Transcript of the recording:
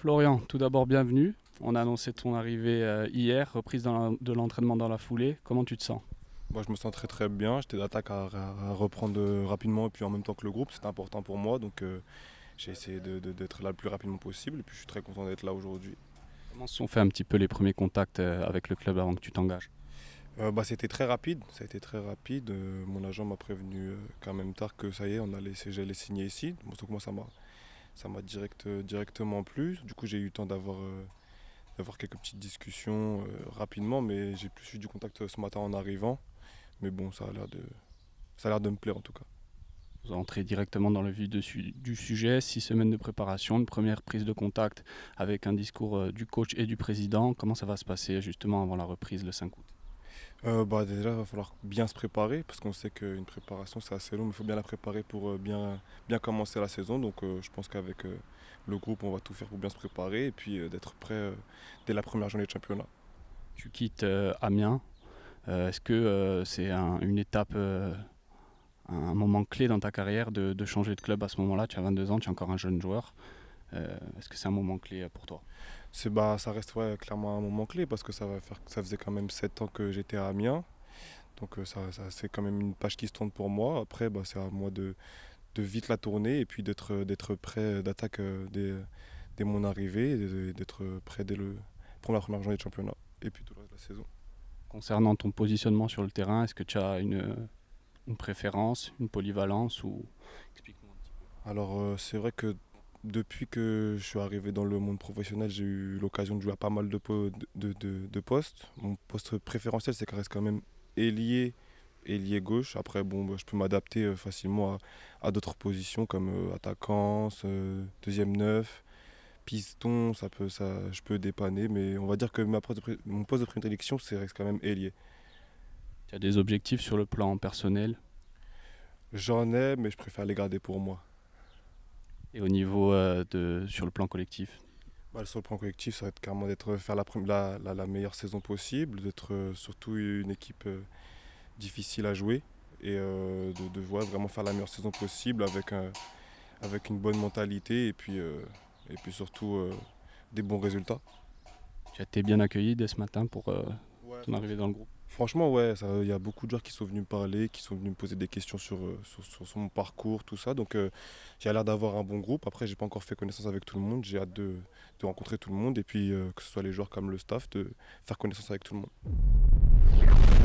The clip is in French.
Florian, tout d'abord, bienvenue. On a annoncé ton arrivée euh, hier, reprise de l'entraînement dans la foulée. Comment tu te sens moi, je me sens très très bien. J'étais d'attaque à, reprendre euh, rapidement et puis en même temps que le groupe. c'est important pour moi. Donc euh, j'ai essayé d'être là le plus rapidement possible. Et puis je suis très content d'être là aujourd'hui. Comment se sont fait un petit peu les premiers contacts avec le club avant que tu t'engages bah, C'était très rapide. Ça a été très rapide. mon agent m'a prévenu quand même tard que ça y est, on allait, j'allais signer ici. donc moi, ça marche ça m'a direct, euh, directement plu. Du coup, j'ai eu le temps d'avoir euh, d'avoir quelques petites discussions euh, rapidement, mais j'ai plus eu du contact ce matin en arrivant. Mais bon, ça a l'air de, ça a l'air de me plaire en tout cas. Vous entrez directement dans le vif du sujet. Six semaines de préparation, une première prise de contact avec un discours du coach et du président. Comment ça va se passer justement avant la reprise le 5 août euh, bah, déjà, il va falloir bien se préparer, parce qu'on sait qu'une préparation, c'est assez long, mais il faut bien la préparer pour euh, bien, bien commencer la saison. Donc euh, je pense qu'avec le groupe, on va tout faire pour bien se préparer et puis d'être prêt dès la première journée de championnat. Tu quittes Amiens. Est-ce que c'est une étape un moment clé dans ta carrière de, de, changer de club à ce moment-là. Tu as 22 ans, tu es encore un jeune joueur. Euh, est-ce que c'est un moment clé pour toi bah, Ça reste clairement un moment clé parce que ça, va faire, ça faisait quand même 7 ans que j'étais à Amiens. Donc euh, ça, c'est quand même une page qui se tourne pour moi. Après, bah, c'est à moi de, de vite la tourner et puis d'être prêt d'attaque euh, dès, dès, mon arrivée, d'être prêt dès le, pour la première journée de championnat et puis tout le reste de la saison. Concernant ton positionnement sur le terrain, est-ce que tu as une, une, préférence, une polyvalence ou explique-moi un petit peu. Alors c'est vrai que depuis que je suis arrivé dans le monde professionnel, j'ai eu l'occasion de jouer à pas mal de, postes. Mon poste préférentiel, c'est qu'il reste quand même ailier, ailier gauche. Après, bon, bah, je peux m'adapter euh, facilement à, d'autres positions comme euh, attaquant, euh, deuxième neuf, piston. Ça peut, ça, je peux dépanner, mais on va dire que mon poste de prédilection, c'est reste quand même ailier. Tu as des objectifs sur le plan personnel J'en ai, mais je préfère les garder pour moi. Et au niveau euh, de, sur le plan collectif bah, Sur le plan collectif, ça va être carrément d'être faire la, meilleure saison possible, d'être euh, surtout une équipe euh, difficile à jouer et de voir vraiment faire la meilleure saison possible avec, avec une bonne mentalité et puis, et puis surtout des bons résultats. Tu as été bien accueilli dès ce matin pour m'arriver ton dans le groupe Franchement, ouais, il y a beaucoup de joueurs qui sont venus me parler, qui sont venus me poser des questions sur, euh, sur, mon parcours, tout ça. Donc, euh, j'ai l'air d'avoir un bon groupe. Après, j'ai pas encore fait connaissance avec tout le monde. J'ai hâte de, rencontrer tout le monde et puis euh, que ce soit les joueurs comme le staff, de faire connaissance avec tout le monde.